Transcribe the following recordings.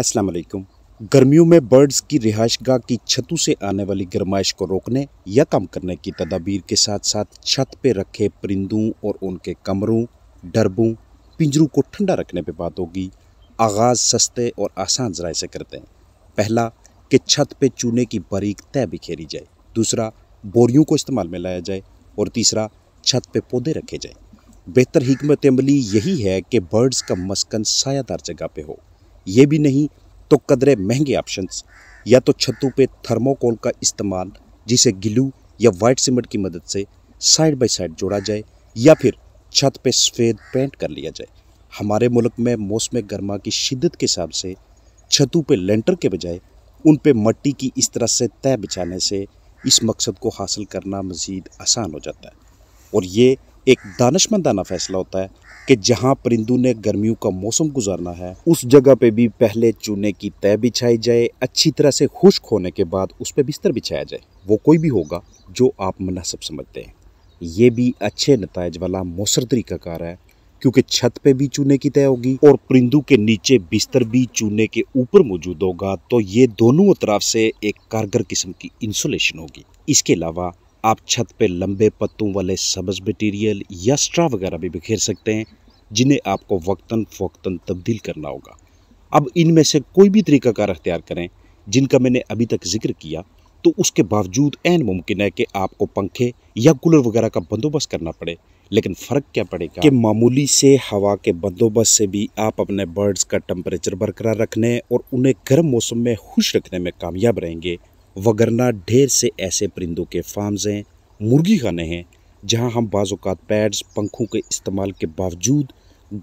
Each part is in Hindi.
अस्सलाम वालेकुम गर्मियों में बर्ड्स की रिहाइशगाह की छतों से आने वाली गर्माइश को रोकने या कम करने की तदाबीर के साथ साथ छत पर रखे परिंदों और उनके कमरों डरबों पिंजरों को ठंडा रखने पर बात होगी आगाज़ सस्ते और आसान जराए से करते हैं पहला कि छत पर चूने की बारीक तय बिखेरी जाए दूसरा बोरियों को इस्तेमाल में लाया जाए और तीसरा छत पर पौधे रखे जाएँ बेहतर हमत अमली यही है कि बर्ड्स का मस्कन सायादार जगह पर हो ये भी नहीं तो कदरे महंगे ऑप्शंस या तो छतों पे थर्मोकोल का इस्तेमाल जिसे गिलू या वाइट सीमेंट की मदद से साइड बाय साइड जोड़ा जाए या फिर छत पे सफ़ेद पेंट कर लिया जाए हमारे मुल्क में मौसम गर्मा की शिद्दत के हिसाब से छतों पे लेंटर के बजाय उन पे मट्टी की इस तरह से तय बिछाने से इस मकसद को हासिल करना मज़ीद आसान हो जाता है और ये एक दानशमंदाना फैसला होता है कि जहाँ परिंदू ने गर्मियों का मौसम गुजारना है उस जगह पे भी पहले चूने की तय बिछाई जाए अच्छी तरह से खुश्क होने के बाद उस पर बिस्तर बिछाया जाए वो कोई भी होगा जो आप मुनासब समझते हैं ये भी अच्छे नतज वाला मौसर कार है क्योंकि छत पे भी चूने की तय होगी और परिंदू के नीचे बिस्तर भी चूने के ऊपर मौजूद होगा तो ये दोनों अतराफ से एक कारगर किस्म की इंसुलेशन होगी इसके अलावा आप छत पे लंबे पत्तों वाले सब्ज मटीरियल या स्ट्रा वगैरह भी बिखेर सकते हैं जिन्हें आपको वक्ता फ़वता तब्दील करना होगा अब इनमें से कोई भी तरीक़ाकार अख्तियार करें जिनका मैंने अभी तक जिक्र किया तो उसके बावजूद एन मुमकिन है कि आपको पंखे या कूलर वगैरह का बंदोबस्त करना पड़े लेकिन फ़र्क क्या पड़ेगा कि मामूली से हवा के बंदोबस्त से भी आप अपने बर्ड्स का टम्परेचर बरकरार रखने और उन्हें गर्म मौसम में खुश रखने में कामयाब रहेंगे वगरना ढेर से ऐसे परिंदों के फार्म्स हैं मुर्गी खाने हैं जहां हम बाज़ात पैड्स पंखों के इस्तेमाल के बावजूद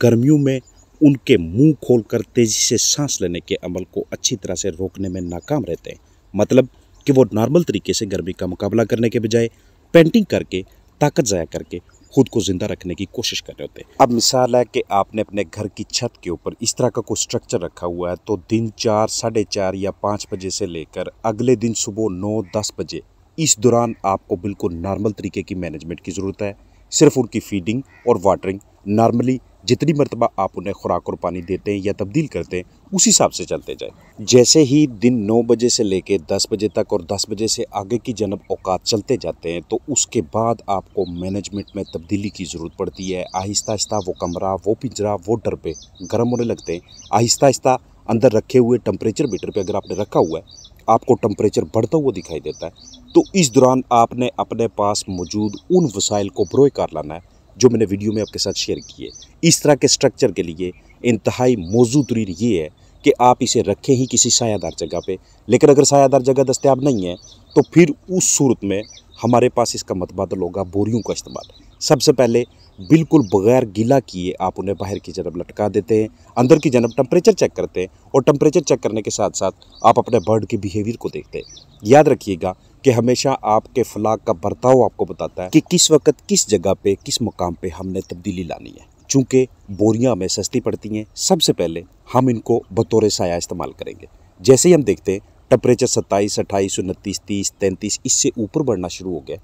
गर्मियों में उनके मुंह खोलकर तेज़ी से सांस लेने के अमल को अच्छी तरह से रोकने में नाकाम रहते हैं मतलब कि वो नॉर्मल तरीके से गर्मी का मुकाबला करने के बजाय पेंटिंग करके ताकत ज़ाया करके खुद को ज़िंदा रखने की कोशिश कर रहे होते हैं अब मिसाल है कि आपने अपने घर की छत के ऊपर इस तरह का कोई स्ट्रक्चर रखा हुआ है तो दिन चार साढ़े चार या पाँच बजे से लेकर अगले दिन सुबह नौ दस बजे इस दौरान आपको बिल्कुल नॉर्मल तरीके की मैनेजमेंट की ज़रूरत है सिर्फ उनकी फीडिंग और वाटरिंग नॉर्मली जितनी मरतबा आप उन्हें खुराक और पानी देते हैं या तब्दील करते हैं उस हिसाब से चलते जाए जैसे ही दिन 9 बजे से लेकर 10 बजे तक और 10 बजे से आगे की जनब औकात चलते जाते हैं तो उसके बाद आपको मैनेजमेंट में तब्दीली की ज़रूरत पड़ती है आहिस्ता आहिस्ता वो कमरा वो पिंजरा वो डरबे गर्म होने लगते हैं आहिस्ता आहिस्ता अंदर रखे हुए टम्परेचर मीटर पर अगर आपने रखा हुआ है आपको टम्परेचर बढ़ता हुआ दिखाई देता है तो इस दौरान आपने अपने पास मौजूद उन वसाइल को बरोए कर लाना है जो मैंने वीडियो में आपके साथ शेयर किए इस तरह के स्ट्रक्चर के लिए इंतहाई मौजू तरीन ये है कि आप इसे रखें ही किसी सायादार जगह पे लेकिन अगर सायादार जगह दस्तियाब नहीं है तो फिर उस सूरत में हमारे पास इसका मतबादल होगा बोरियों का इस्तेमाल सबसे पहले बिल्कुल बगैर गीला किए आप उन्हें बाहर की जनब लटका देते हैं अंदर की जनब टम्परेचर चेक करते हैं और टम्परेचर चेक करने के साथ साथ आप अपने बर्ड के बिहेवियर को देखते हैं याद रखिएगा कि हमेशा आपके फलाक का बर्ताव आपको बताता है कि किस वक्त किस जगह पे किस मुकाम पे हमने तब्दीली लानी है चूँकि बोरियाँ हमें सस्ती पड़ती हैं सबसे पहले हम इनको बतौर साया इस्तेमाल करेंगे जैसे ही हम देखते हैं टेम्परेचर सत्ताईस अट्ठाईस उनतीस तीस तैंतीस इससे ऊपर बढ़ना शुरू हो गया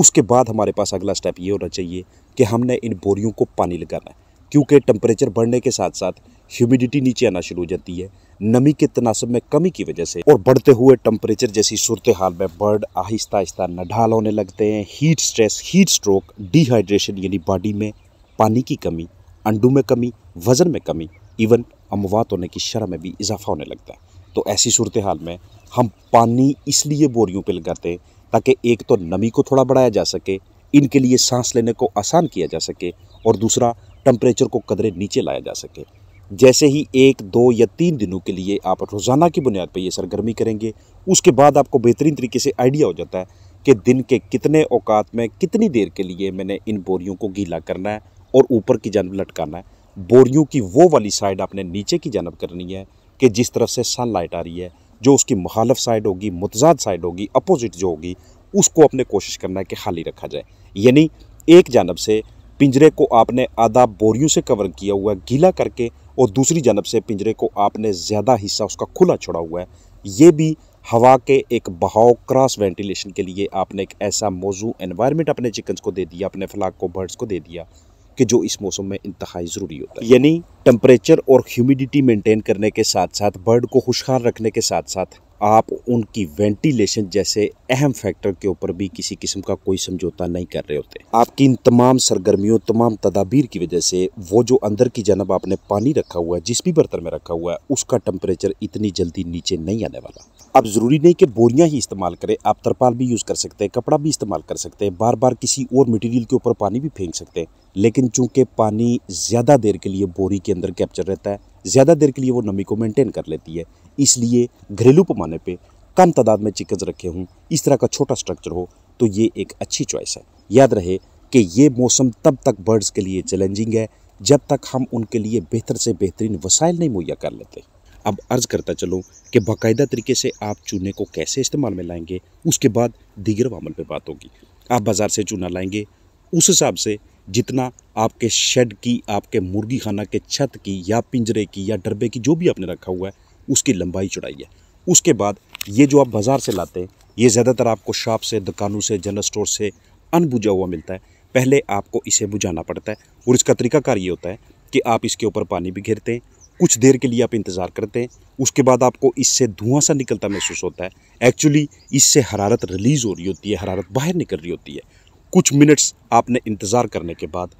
उसके बाद हमारे पास अगला स्टेप ये होना चाहिए कि हमने इन बोरियों को पानी लगाना है क्योंकि टम्परेचर बढ़ने के साथ साथ ह्यूमिडिटी नीचे आना शुरू हो जाती है नमी के तनासब में कमी की वजह से और बढ़ते हुए टम्परेचर जैसी सूरत हाल में बर्ड आहिस्ता आहिस्ता नढाल होने लगते हैं heat stress heat stroke dehydration यानी बॉडी में पानी की कमी अंडों में कमी वज़न में कमी इवन अमवात होने की शरह में भी इजाफा होने लगता है तो ऐसी सूरत हाल में हम पानी इसलिए बोरियों पर लगाते हैं ताकि एक तो नमी को थोड़ा बढ़ाया जा सके इनके लिए सांस लेने को आसान किया जा सके और दूसरा टम्परेचर को कदरे नीचे लाया जा सके जैसे ही एक दो या तीन दिनों के लिए आप रोज़ाना की बुनियाद पर यह सरगर्मी करेंगे उसके बाद आपको बेहतरीन तरीके से आइडिया हो जाता है कि दिन के कितने औकात में कितनी देर के लिए मैंने इन बोरियों को गीला करना है और ऊपर की जानब लटकाना है बोरियों की वो वाली साइड आपने नीचे की जानब करनी है कि जिस तरफ से सन लाइट आ रही है जो उसकी मुखालफ साइड होगी मुतजाद साइड होगी अपोजिट जो होगी उसको अपने कोशिश करना है कि खाली रखा जाए यानी एक जानब से पिंजरे को आपने आधा बोरियों से कवर किया हुआ है गीला करके और दूसरी जानब से पिंजरे को आपने ज़्यादा हिस्सा उसका खुला छोड़ा हुआ है ये भी हवा के एक बहाव क्रॉस वेंटिलेशन के लिए आपने एक ऐसा मौजू एनवायरनमेंट अपने चिकन्स को दे दिया अपने फ्लाक को बर्ड्स को दे दिया कि जो इस मौसम में इंतहाई ज़रूरी होता है यानी टम्परेचर और ह्यूमिडिटी मेंटेन करने के साथ साथ बर्ड को खुशहाल रखने के साथ साथ आप उनकी वेंटिलेशन जैसे अहम फैक्टर के ऊपर भी किसी किस्म का कोई समझौता नहीं कर रहे होते आपकी इन तमाम सरगर्मियों तमाम तदाबीर की वजह से वो जो अंदर की जनब आपने पानी रखा हुआ है जिस भी बर्तन में रखा हुआ है उसका टेम्परेचर इतनी जल्दी नीचे नहीं आने वाला अब ज़रूरी नहीं कि बोरियाँ ही इस्तेमाल करें आप तरपाल भी यूज़ कर सकते हैं कपड़ा भी इस्तेमाल कर सकते हैं बार बार किसी और मटेरियल के ऊपर पानी भी फेंक सकते हैं लेकिन चूंकि पानी ज़्यादा देर के लिए बोरी के अंदर कैप्चर रहता है ज़्यादा देर के लिए वो नमी को मेंटेन कर लेती है इसलिए घरेलू पैमाने पे कम तादाद में चिकन्स रखे हों इस तरह का छोटा स्ट्रक्चर हो तो ये एक अच्छी चॉइस है याद रहे कि ये मौसम तब तक बर्ड्स के लिए चैलेंजिंग है जब तक हम उनके लिए बेहतर से बेहतरीन वसाइल नहीं मुहैया कर लेते अब अर्ज़ करता चलूँ कि बाकायदा तरीके से आप चूने को कैसे इस्तेमाल में लाएंगे उसके बाद दीगर वामल पर बात होगी आप बाज़ार से चूना लाएंगे उस हिसाब से जितना आपके शेड की आपके मुर्गी खाना के छत की या पिंजरे की या डब्बे की जो भी आपने रखा हुआ है उसकी लंबाई चुड़ाई है उसके बाद ये जो आप बाज़ार से लाते हैं ये ज़्यादातर आपको शॉप से दुकानों से जनरल स्टोर से अनबुझा हुआ मिलता है पहले आपको इसे बुझाना पड़ता है और इसका तरीकाकार ये होता है कि आप इसके ऊपर पानी भी घेरते हैं कुछ देर के लिए आप इंतज़ार करते हैं उसके बाद आपको इससे धुआं सा निकलता महसूस होता है एक्चुअली इससे हरारत रिलीज़ हो रही होती है हरारत बाहर निकल रही होती है कुछ मिनट्स आपने इंतज़ार करने के बाद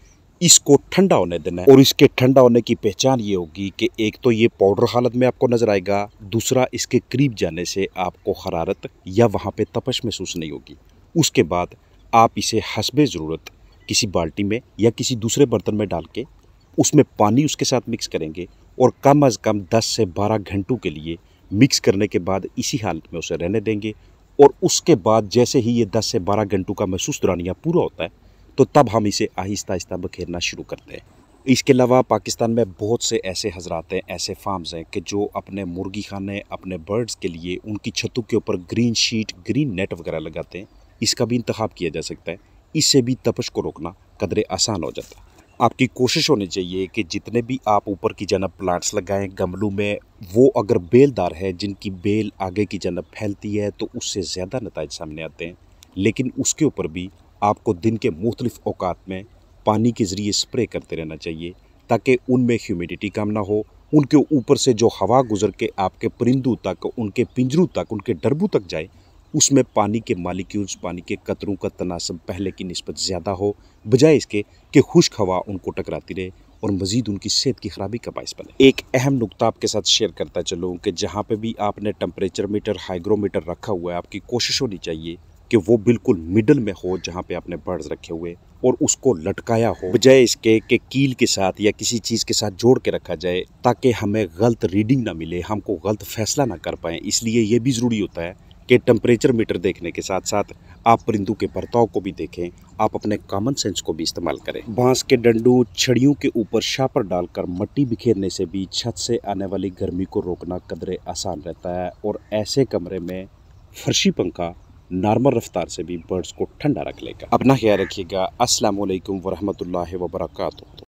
इसको ठंडा होने देना है और इसके ठंडा होने की पहचान ये होगी कि एक तो ये पाउडर हालत में आपको नजर आएगा दूसरा इसके करीब जाने से आपको हरारत या वहाँ पे तपश महसूस नहीं होगी उसके बाद आप इसे हसबे ज़रूरत किसी बाल्टी में या किसी दूसरे बर्तन में डाल के उसमें पानी उसके साथ मिक्स करेंगे और कम अज़ कम दस से बारह घंटों के लिए मिक्स करने के बाद इसी हालत में उसे रहने देंगे और उसके बाद जैसे ही ये दस से बारह घंटों का महसूस दौरानिया पूरा होता है तो तब हम इसे आहिस्ता आहिस्ता बखेरना शुरू करते हैं इसके अलावा पाकिस्तान में बहुत से ऐसे हजरात हैं ऐसे फार्म्स हैं कि जो अपने मुर्गी खाने अपने बर्ड्स के लिए उनकी छतों के ऊपर ग्रीन शीट ग्रीन नेट वगैरह लगाते हैं इसका भी इंतखब किया जा सकता है इससे भी तपश को रोकना कदरे आसान हो जाता है आपकी कोशिश होनी चाहिए कि जितने भी आप ऊपर की जनब प्लांट्स लगाएं गमलों में वो अगर बेलदार है जिनकी बेल आगे की जनब फैलती है तो उससे ज़्यादा नतज सामने आते हैं लेकिन उसके ऊपर भी आपको दिन के मुख्तलिफ़ अवकात में पानी के ज़रिए स्प्रे करते रहना चाहिए ताकि उनमें ह्यूमिडिटी कम ना हो उनके ऊपर से जो हवा गुजर के आपके परिंदों तक उनके पिंजरों तक उनके डरबू तक जाए उसमें पानी के मालिक्यूल्स पानी के कतरों का तनासब पहले की नस्बत ज़्यादा हो बजाय इसके कि खुश्क हवा उनको टकराती रहे और मज़ीद उनकी सेहत की ख़राबी का बायस बने एक अहम नुकता आपके साथ शेयर करता चलूँ कि जहाँ पर भी आपने टम्परेचर मीटर हाइग्रोमीटर रखा हुआ है आपकी कोशिश होनी चाहिए कि वो बिल्कुल मिडल में हो जहाँ पे आपने बर्ड्स रखे हुए और उसको लटकाया हो बजाय इसके के कील के साथ या किसी चीज़ के साथ जोड़ के रखा जाए ताकि हमें गलत रीडिंग ना मिले हमको गलत फैसला ना कर पाएँ इसलिए ये भी ज़रूरी होता है कि टेम्परेचर मीटर देखने के साथ साथ आप परिंदू के बर्ताव को भी देखें आप अपने कॉमन सेंस को भी इस्तेमाल करें बांस के डंडों छड़ियों के ऊपर शापर डालकर मट्टी बिखेरने से भी छत से आने वाली गर्मी को रोकना कदरे आसान रहता है और ऐसे कमरे में फर्शी पंखा नॉर्मल रफ्तार से भी बर्ड्स को ठंडा रख लेगा अपना ख्याल रखिएगा असलकम वरहमल वर्का